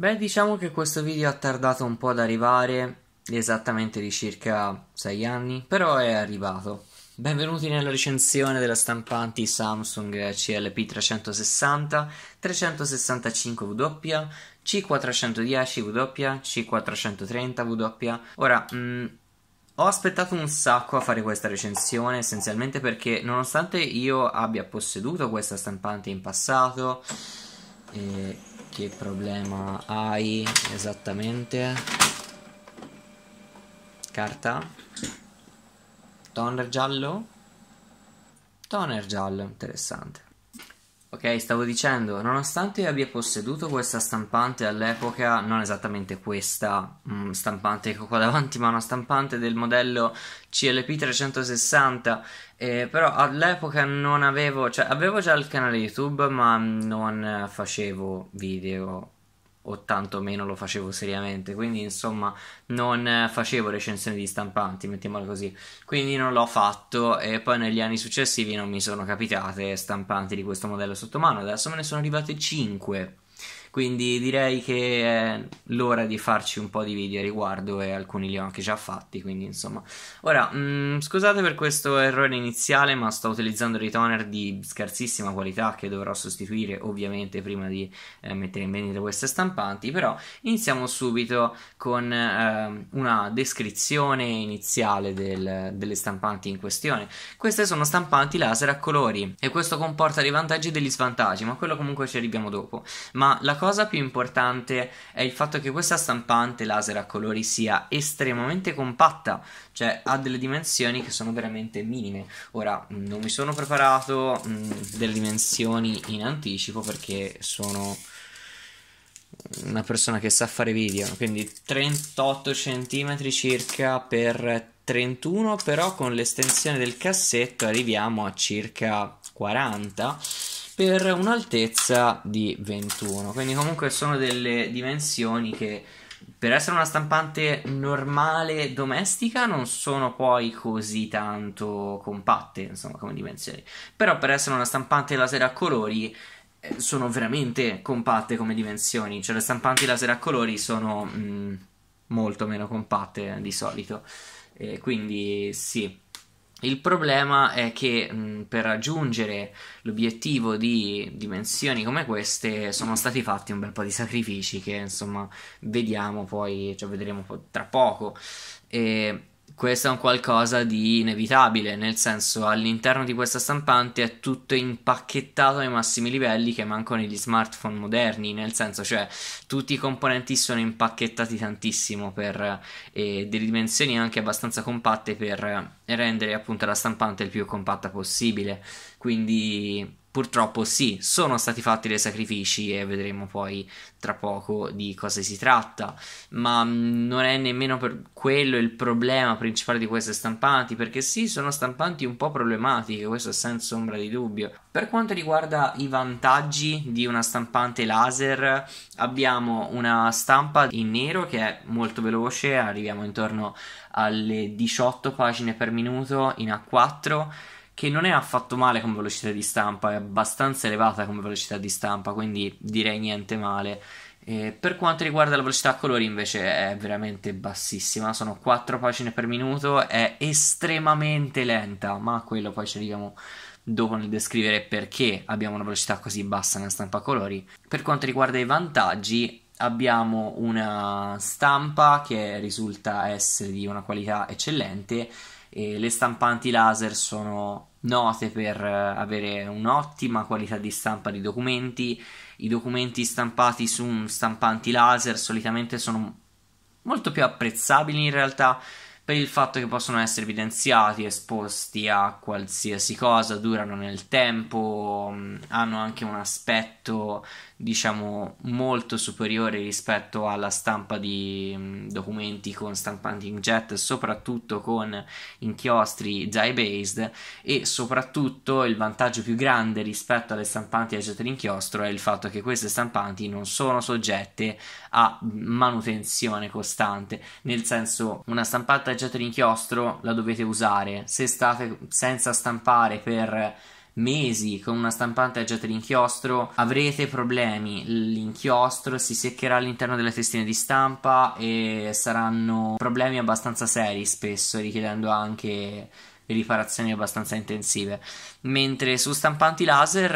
Beh, diciamo che questo video ha tardato un po' ad arrivare, esattamente di circa 6 anni, però è arrivato. Benvenuti nella recensione della stampanti Samsung CLP360, 365W, C410W, C430W. Ora, mh, mm, ho aspettato un sacco a fare questa recensione essenzialmente perché nonostante io abbia posseduto questa stampante in passato, eh, che problema hai esattamente carta toner giallo toner giallo interessante Ok, stavo dicendo, nonostante io abbia posseduto questa stampante all'epoca, non esattamente questa mh, mm, stampante che ho qua davanti, ma una stampante del modello CLP360, eh, però all'epoca non avevo, cioè avevo già il canale YouTube, ma non facevo video o tantomeno lo facevo seriamente, quindi insomma non facevo recensioni di stampanti, mettiamola così, quindi non l'ho fatto e poi negli anni successivi non mi sono capitate stampanti di questo modello sotto mano, adesso me ne sono arrivate 5 quindi direi che è l'ora di farci un po' di video a riguardo e alcuni li ho anche già fatti, quindi insomma. Ora, mh, mm, scusate per questo errore iniziale, ma sto utilizzando dei toner di scarsissima qualità che dovrò sostituire ovviamente prima di eh, mettere in vendita queste stampanti, però iniziamo subito con eh, una descrizione iniziale del, delle stampanti in questione. Queste sono stampanti laser a colori e questo comporta dei vantaggi e degli svantaggi, ma quello comunque ci arriviamo dopo. Ma la cosa più importante è il fatto che questa stampante laser a colori sia estremamente compatta, cioè ha delle dimensioni che sono veramente minime. Ora non mi sono preparato mh, mm, delle dimensioni in anticipo perché sono una persona che sa fare video, quindi 38 cm circa per 31, però con l'estensione del cassetto arriviamo a circa 40 per un'altezza di 21 quindi comunque sono delle dimensioni che per essere una stampante normale domestica non sono poi così tanto compatte insomma come dimensioni però per essere una stampante laser a colori eh, sono veramente compatte come dimensioni cioè le stampanti laser a colori sono mh, mm, molto meno compatte di solito e quindi sì il problema è che mh, per raggiungere l'obiettivo di dimensioni come queste sono stati fatti un bel po' di sacrifici che insomma vediamo poi, cioè vedremo tra poco. E questo è un qualcosa di inevitabile, nel senso all'interno di questa stampante è tutto impacchettato ai massimi livelli che mancano negli smartphone moderni, nel senso cioè tutti i componenti sono impacchettati tantissimo per eh, delle dimensioni anche abbastanza compatte per rendere appunto la stampante il più compatta possibile, quindi purtroppo sì, sono stati fatti dei sacrifici e vedremo poi tra poco di cosa si tratta, ma mm, non è nemmeno per quello il problema principale di queste stampanti, perché sì, sono stampanti un po' problematiche, questo senza ombra di dubbio. Per quanto riguarda i vantaggi di una stampante laser, abbiamo una stampa in nero che è molto veloce, arriviamo intorno alle 18 pagine per minuto in A4 che non è affatto male come velocità di stampa, è abbastanza elevata come velocità di stampa, quindi direi niente male. E per quanto riguarda la velocità a colori invece è veramente bassissima, sono 4 pagine per minuto, è estremamente lenta, ma quello poi ci arriviamo dopo nel descrivere perché abbiamo una velocità così bassa nella stampa a colori. Per quanto riguarda i vantaggi, abbiamo una stampa che risulta essere di una qualità eccellente e le stampanti laser sono note per eh, avere un'ottima qualità di stampa di documenti. I documenti stampati su stampanti laser solitamente sono molto più apprezzabili in realtà per il fatto che possono essere evidenziati, esposti a qualsiasi cosa, durano nel tempo, mm, hanno anche un aspetto, diciamo, molto superiore rispetto alla stampa di mm, documenti con stampanti inkjet, soprattutto con inchiostri dye based e soprattutto il vantaggio più grande rispetto alle stampanti a jet inchiostro è il fatto che queste stampanti non sono soggette a manutenzione costante, nel senso una stampata sceneggiata inchiostro la dovete usare. Se state senza stampare per mesi con una stampante a getto d'inchiostro avrete problemi l'inchiostro si seccherà all'interno delle testine di stampa e saranno problemi abbastanza seri spesso richiedendo anche riparazioni abbastanza intensive. Mentre su stampanti laser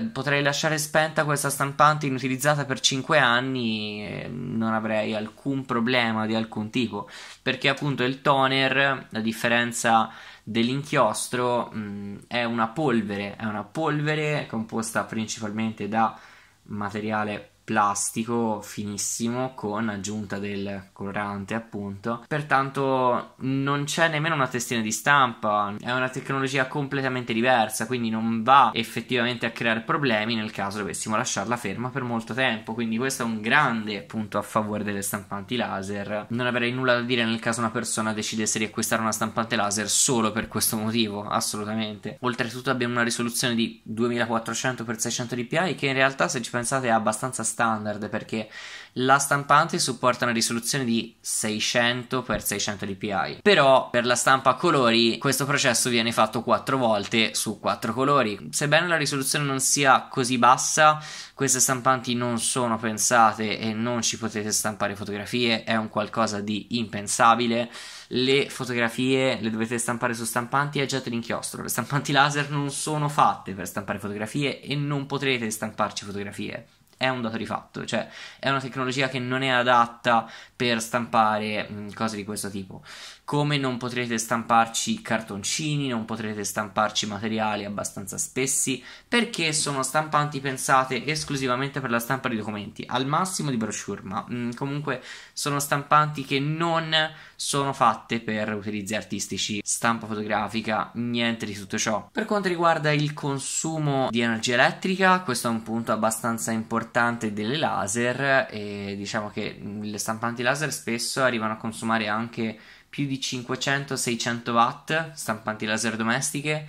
eh, potrei lasciare spenta questa stampante inutilizzata per 5 anni, eh, non avrei alcun problema di alcun tipo, perché appunto il toner, a differenza dell'inchiostro, mh, mm, è una polvere, è una polvere composta principalmente da materiale plastico finissimo con aggiunta del colorante appunto pertanto non c'è nemmeno una testina di stampa è una tecnologia completamente diversa quindi non va effettivamente a creare problemi nel caso dovessimo lasciarla ferma per molto tempo quindi questo è un grande punto a favore delle stampanti laser non avrei nulla da dire nel caso una persona decidesse di acquistare una stampante laser solo per questo motivo assolutamente oltretutto abbiamo una risoluzione di 2400x600 dpi che in realtà se ci pensate è abbastanza standard perché la stampante supporta una risoluzione di 600x600 dpi, però per la stampa a colori questo processo viene fatto 4 volte su 4 colori. Sebbene la risoluzione non sia così bassa, queste stampanti non sono pensate e non ci potete stampare fotografie, è un qualcosa di impensabile. Le fotografie le dovete stampare su stampanti e getto d'inchiostro. Le stampanti laser non sono fatte per stampare fotografie e non potrete stamparci fotografie è un dato di fatto, cioè è una tecnologia che non è adatta per stampare mh, cose di questo tipo come non potrete stamparci cartoncini, non potrete stamparci materiali abbastanza spessi perché sono stampanti pensate esclusivamente per la stampa di documenti, al massimo di brochure, ma mh, mm, comunque sono stampanti che non sono fatte per utilizzi artistici, stampa fotografica, niente di tutto ciò. Per quanto riguarda il consumo di energia elettrica, questo è un punto abbastanza importante delle laser e diciamo che mm, le stampanti laser spesso arrivano a consumare anche più di 500-600 watt, stampanti laser domestiche,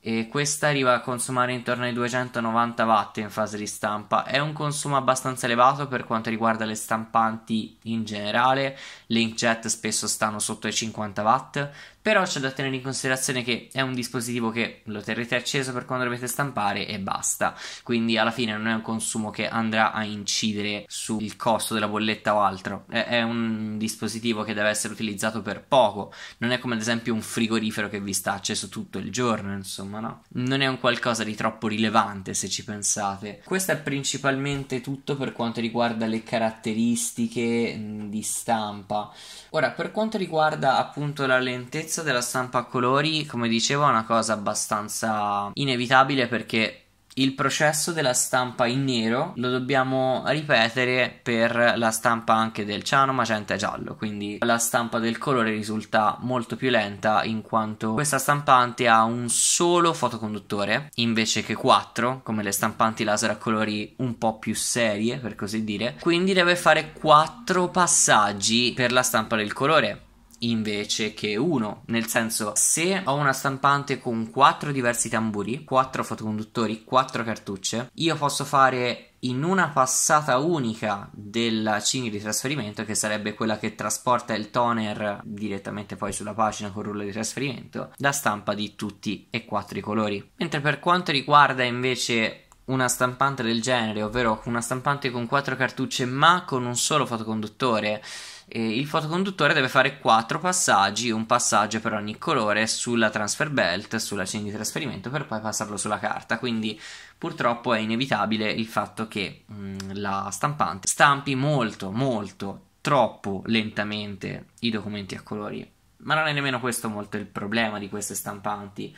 e questa arriva a consumare intorno ai 290 watt in fase di stampa. È un consumo abbastanza elevato per quanto riguarda le stampanti in generale, le inkjet spesso stanno sotto i 50 watt, però c'è da tenere in considerazione che è un dispositivo che lo terrete acceso per quando dovete stampare e basta. Quindi alla fine non è un consumo che andrà a incidere sul costo della bolletta o altro. È, un dispositivo che deve essere utilizzato per poco. Non è come ad esempio un frigorifero che vi sta acceso tutto il giorno, insomma, no? Non è un qualcosa di troppo rilevante se ci pensate. Questo è principalmente tutto per quanto riguarda le caratteristiche mm, di stampa. Ora, per quanto riguarda appunto la lentezza presenza della stampa a colori, come dicevo, è una cosa abbastanza inevitabile perché il processo della stampa in nero lo dobbiamo ripetere per la stampa anche del ciano, magenta e giallo, quindi la stampa del colore risulta molto più lenta in quanto questa stampante ha un solo fotoconduttore invece che quattro, come le stampanti laser a colori un po' più serie per così dire, quindi deve fare quattro passaggi per la stampa del colore invece che uno. Nel senso, se ho una stampante con quattro diversi tamburi, quattro fotoconduttori, quattro cartucce, io posso fare in una passata unica della cinghia di trasferimento, che sarebbe quella che trasporta il toner direttamente poi sulla pagina con rulla di trasferimento, la stampa di tutti e quattro i colori. Mentre per quanto riguarda invece una stampante del genere, ovvero una stampante con quattro cartucce ma con un solo fotoconduttore, eh, il fotoconduttore deve fare 4 passaggi, un passaggio per ogni colore sulla transfer belt, sulla cena di trasferimento, per poi passarlo sulla carta. Quindi purtroppo è inevitabile il fatto che mh, mm, la stampante stampi molto, molto, troppo lentamente i documenti a colori. Ma non è nemmeno questo molto il problema di queste stampanti.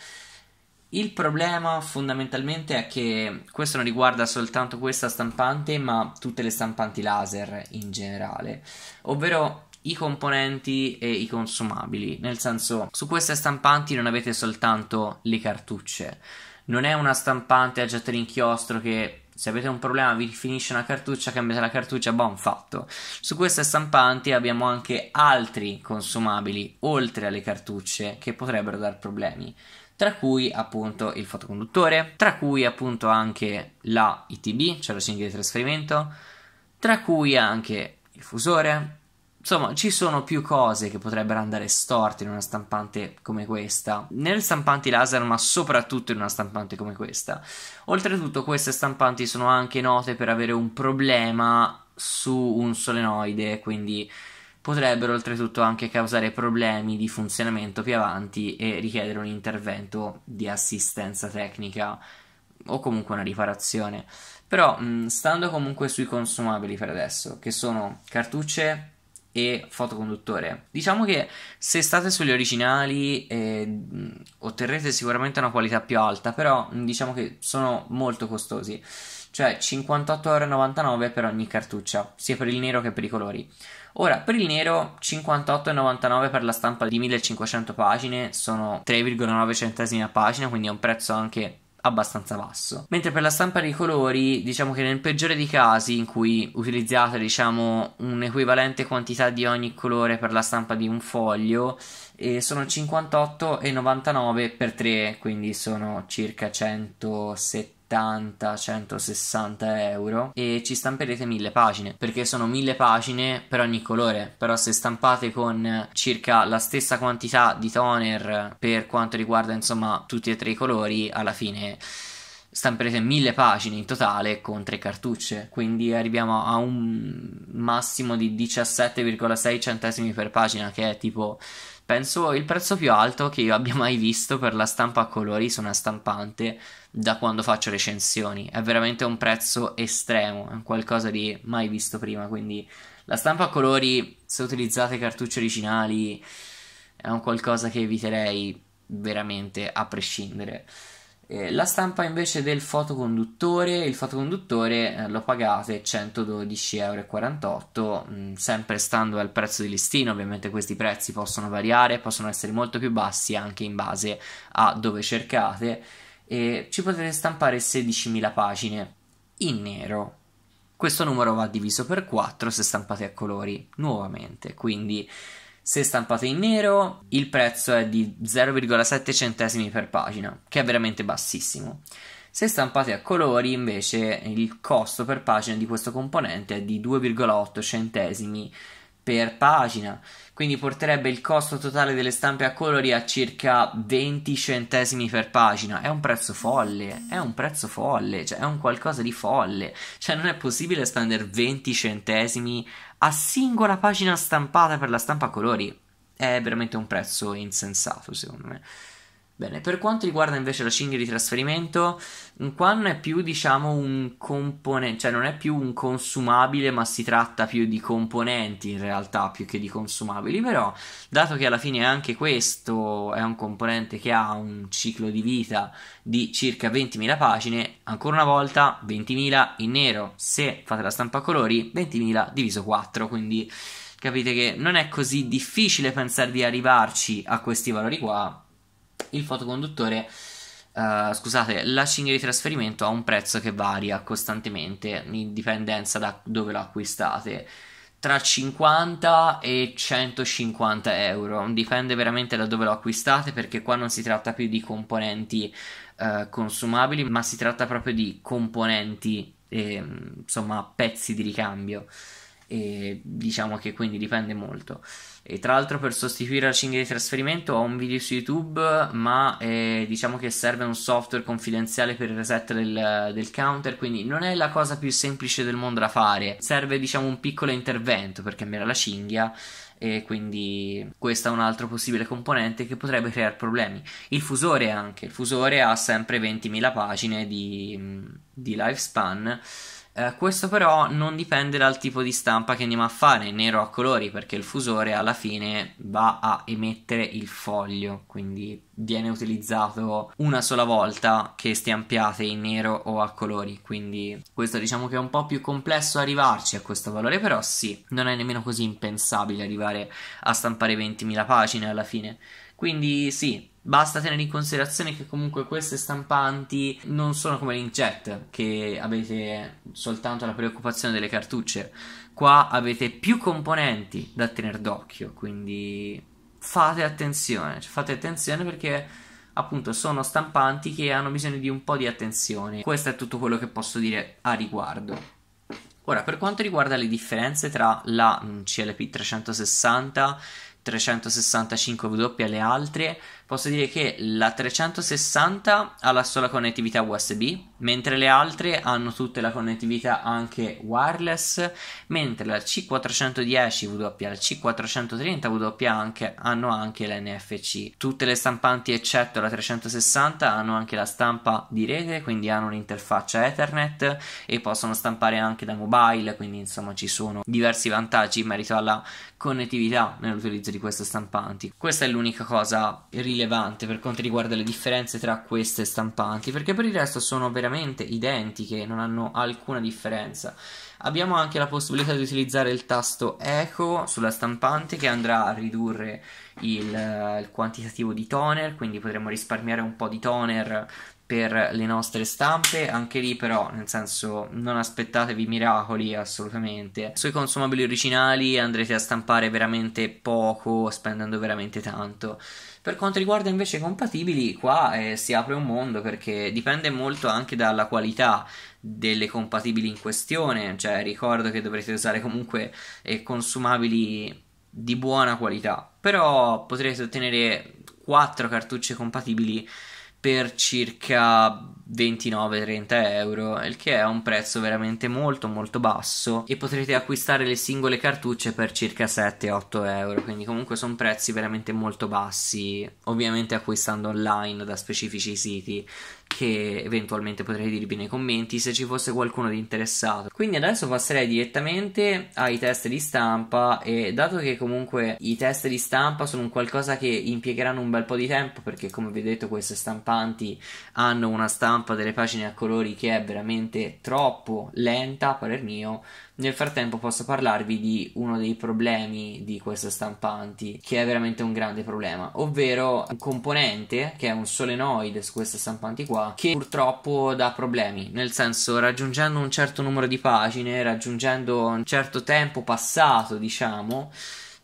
Il problema fondamentalmente è che questo non riguarda soltanto questa stampante, ma tutte le stampanti laser in generale, ovvero i componenti e i consumabili, nel senso su queste stampanti non avete soltanto le cartucce, non è una stampante a getto inchiostro che se avete un problema vi finisce una cartuccia, cambiate la cartuccia, buon boh, fatto. Su queste stampanti abbiamo anche altri consumabili oltre alle cartucce che potrebbero dar problemi tra cui appunto il fotoconduttore, tra cui appunto anche la ITB, cioè la sigla di trasferimento, tra cui anche il fusore. Insomma, ci sono più cose che potrebbero andare storte in una stampante come questa, nelle stampanti laser, ma soprattutto in una stampante come questa. Oltretutto, queste stampanti sono anche note per avere un problema su un solenoide, quindi potrebbero oltretutto anche causare problemi di funzionamento più avanti e richiedere un intervento di assistenza tecnica o comunque una riparazione. Però mh, mm, stando comunque sui consumabili per adesso, che sono cartucce e fotoconduttore. Diciamo che se state sugli originali eh, mm, otterrete sicuramente una qualità più alta, però mm, diciamo che sono molto costosi, cioè 58,99€ per ogni cartuccia, sia per il nero che per i colori. Ora, per il nero 58,99 per la stampa di 1500 pagine, sono 3,9 centesimi a pagina, quindi è un prezzo anche abbastanza basso. Mentre per la stampa dei colori, diciamo che nel peggiore dei casi in cui utilizzate, diciamo, un'equivalente quantità di ogni colore per la stampa di un foglio, eh, sono 58,99 per 3, quindi sono circa 170 170, 160 euro e ci stamperete mille pagine perché sono mille pagine per ogni colore. Però se stampate con circa la stessa quantità di toner per quanto riguarda insomma tutti e tre i colori, alla fine stamperete mille pagine in totale con tre cartucce, quindi arriviamo a un massimo di 17,6 centesimi per pagina, che è tipo penso il prezzo più alto che io abbia mai visto per la stampa a colori su una stampante da quando faccio recensioni. È veramente un prezzo estremo, è qualcosa di mai visto prima. Quindi la stampa a colori, se utilizzate cartucce originali, è un qualcosa che eviterei veramente a prescindere. la stampa invece del fotoconduttore, il fotoconduttore eh, lo pagate 112,48€, mh, mm, sempre stando al prezzo di listino, ovviamente questi prezzi possono variare, possono essere molto più bassi anche in base a dove cercate e ci potete stampare 16.000 pagine in nero. Questo numero va diviso per 4 se stampate a colori nuovamente, quindi se stampate in nero il prezzo è di 0,7 centesimi per pagina, che è veramente bassissimo. Se stampate a colori invece il costo per pagina di questo componente è di 2,8 centesimi per pagina, quindi porterebbe il costo totale delle stampe a colori a circa 20 centesimi per pagina. È un prezzo folle, è un prezzo folle, cioè è un qualcosa di folle. Cioè non è possibile spendere 20 centesimi a singola pagina stampata per la stampa a colori. È veramente un prezzo insensato, secondo me. Bene, per quanto riguarda invece la cinghia di trasferimento, Quan è più diciamo un componente, cioè non è più un consumabile, ma si tratta più di componenti in realtà più che di consumabili, però dato che alla fine anche questo è un componente che ha un ciclo di vita di circa 20.000 pagine, ancora una volta 20.000 in nero, se fate la stampa a colori 20.000 diviso 4, quindi capite che non è così difficile pensare di arrivarci a questi valori qua il fotoconduttore, uh, scusate, la cinghia di trasferimento ha un prezzo che varia costantemente in dipendenza da dove lo acquistate. Tra 50 e 150 euro, dipende veramente da dove lo acquistate perché qua non si tratta più di componenti uh, consumabili, ma si tratta proprio di componenti, eh, insomma, pezzi di ricambio. E diciamo che quindi dipende molto. E tra l'altro per sostituire la cinghia di trasferimento ho un video su YouTube, ma eh, diciamo che serve un software confidenziale per il reset del, del, counter, quindi non è la cosa più semplice del mondo da fare. Serve diciamo un piccolo intervento per cambiare la cinghia e quindi questo è un altro possibile componente che potrebbe creare problemi. Il fusore anche, il fusore ha sempre 20.000 pagine di, di lifespan eh, questo però non dipende dal tipo di stampa che andiamo a fare, nero a colori, perché il fusore alla fine va a emettere il foglio, quindi viene utilizzato una sola volta che stampiate in nero o a colori, quindi questo diciamo che è un po' più complesso arrivarci a questo valore, però sì, non è nemmeno così impensabile arrivare a stampare 20.000 pagine alla fine. Quindi sì, Basta tenere in considerazione che comunque queste stampanti non sono come l'injet che avete soltanto la preoccupazione delle cartucce. Qua avete più componenti da tenere d'occhio, quindi fate attenzione, cioè fate attenzione perché appunto sono stampanti che hanno bisogno di un po' di attenzione. Questo è tutto quello che posso dire a riguardo. Ora, per quanto riguarda le differenze tra la CLP 360 365W alle altre posso dire che la 360 ha la sola connettività USB, mentre le altre hanno tutte la connettività anche wireless, mentre la C410 W, la C430 WA anche, hanno anche l'NFC. Tutte le stampanti eccetto la 360 hanno anche la stampa di rete, quindi hanno un'interfaccia Ethernet e possono stampare anche da mobile, quindi insomma ci sono diversi vantaggi in merito alla connettività nell'utilizzo di queste stampanti. Questa è l'unica cosa rilevante rilevante per quanto riguarda le differenze tra queste stampanti, perché per il resto sono veramente identiche, non hanno alcuna differenza. Abbiamo anche la possibilità di utilizzare il tasto eco sulla stampante che andrà a ridurre il, il quantitativo di toner, quindi potremmo risparmiare un po' di toner per le nostre stampe, anche lì però, nel senso, non aspettatevi miracoli assolutamente. Sui consumabili originali andrete a stampare veramente poco, spendendo veramente tanto. Per quanto riguarda invece i compatibili, qua eh, si apre un mondo perché dipende molto anche dalla qualità delle compatibili in questione, cioè ricordo che dovrete usare comunque eh, consumabili di buona qualità, però potrete ottenere 4 cartucce compatibili per circa 29-30 euro, il che è un prezzo veramente molto molto basso e potrete acquistare le singole cartucce per circa 7-8 euro, quindi comunque sono prezzi veramente molto bassi, ovviamente acquistando online da specifici siti che eventualmente potrei dirvi nei commenti se ci fosse qualcuno di interessato. Quindi adesso passerei direttamente ai test di stampa e dato che comunque i test di stampa sono un qualcosa che impiegheranno un bel po' di tempo perché come vedete queste stampanti hanno una stampa stampa delle pagine a colori che è veramente troppo lenta a parer mio nel frattempo posso parlarvi di uno dei problemi di queste stampanti che è veramente un grande problema ovvero un componente che è un solenoide su queste stampanti qua che purtroppo dà problemi nel senso raggiungendo un certo numero di pagine raggiungendo un certo tempo passato diciamo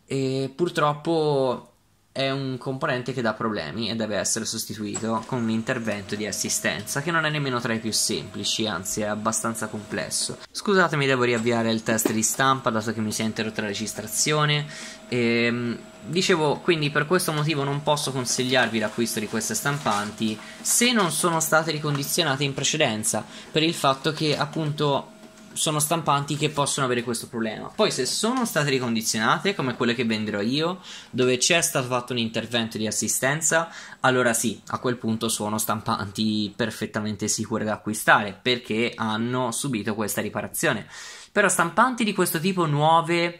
e purtroppo è un componente che dà problemi e deve essere sostituito con un intervento di assistenza che non è nemmeno tra i più semplici, anzi è abbastanza complesso. Scusatemi, devo riavviare il test di stampa dato che mi si è interrotta la registrazione. E, ehm, dicevo, quindi per questo motivo non posso consigliarvi l'acquisto di queste stampanti se non sono state ricondizionate in precedenza, per il fatto che appunto sono stampanti che possono avere questo problema. Poi, se sono state ricondizionate, come quelle che venderò io, dove c'è stato fatto un intervento di assistenza, allora sì, a quel punto sono stampanti perfettamente sicure da acquistare perché hanno subito questa riparazione. Però stampanti di questo tipo nuove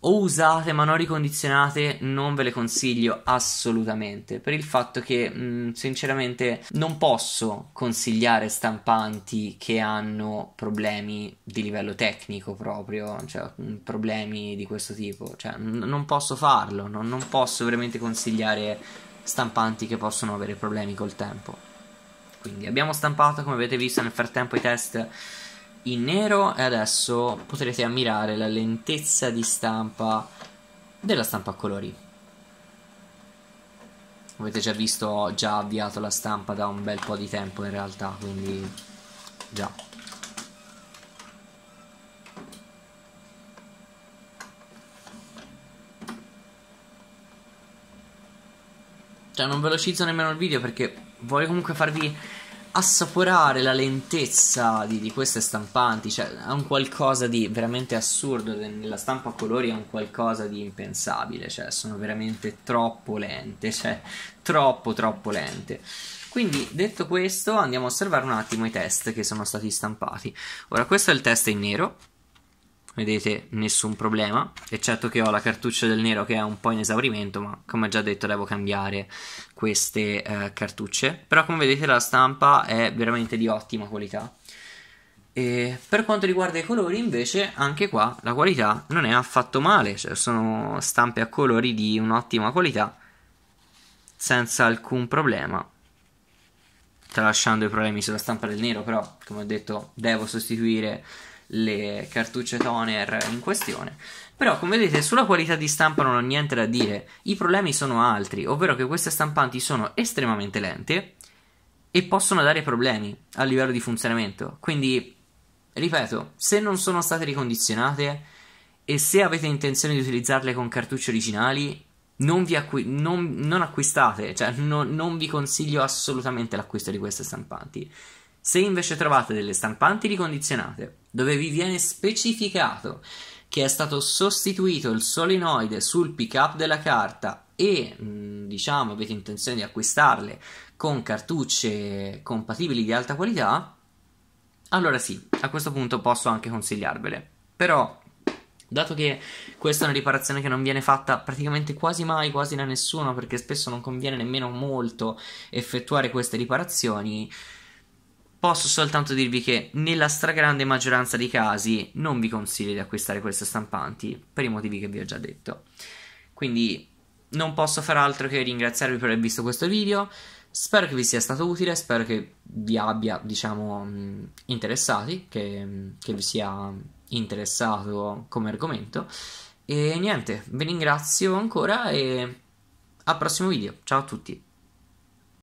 o usate ma non ricondizionate non ve le consiglio assolutamente per il fatto che mh, mm, sinceramente non posso consigliare stampanti che hanno problemi di livello tecnico proprio cioè mm, problemi di questo tipo cioè n- non posso farlo non, non posso veramente consigliare stampanti che possono avere problemi col tempo quindi abbiamo stampato come avete visto nel frattempo i test in nero e adesso potrete ammirare la lentezza di stampa della stampa a colori. Avete già visto, ho già avviato la stampa da un bel po' di tempo in realtà, quindi già. Cioè non velocizzo nemmeno il video perché voglio comunque farvi assaporare la lentezza di, di queste stampanti, cioè ha un qualcosa di veramente assurdo, nella stampa a colori è un qualcosa di impensabile, cioè sono veramente troppo lente, cioè troppo troppo lente. Quindi detto questo andiamo a osservare un attimo i test che sono stati stampati. Ora questo è il test in nero, vedete nessun problema eccetto che ho la cartuccia del nero che è un po' in esaurimento ma come già detto devo cambiare queste eh, cartucce però come vedete la stampa è veramente di ottima qualità e per quanto riguarda i colori invece anche qua la qualità non è affatto male cioè sono stampe a colori di un'ottima qualità senza alcun problema tralasciando i problemi sulla stampa del nero però come ho detto devo sostituire le cartucce toner in questione. Però, come vedete, sulla qualità di stampa non ho niente da dire. I problemi sono altri, ovvero che queste stampanti sono estremamente lente e possono dare problemi a livello di funzionamento. Quindi, ripeto, se non sono state ricondizionate e se avete intenzione di utilizzarle con cartucce originali, non, acqui- non, non acquistate, cioè no, non vi consiglio assolutamente l'acquisto di queste stampanti. Se invece trovate delle stampanti ricondizionate, dove vi viene specificato che è stato sostituito il solenoide sul pick up della carta e mm, diciamo avete intenzione di acquistarle con cartucce compatibili di alta qualità, allora sì, a questo punto posso anche consigliarvele. Però Dato che questa è una riparazione che non viene fatta praticamente quasi mai, quasi da nessuno, perché spesso non conviene nemmeno molto effettuare queste riparazioni, Posso soltanto dirvi che nella stragrande maggioranza dei casi non vi consiglio di acquistare queste stampanti per i motivi che vi ho già detto. Quindi non posso far altro che ringraziarvi per aver visto questo video. Spero che vi sia stato utile, spero che vi abbia, diciamo, mm, interessati, che, mm, che vi sia interessato come argomento. E niente, vi ringrazio ancora e al prossimo video. Ciao a tutti.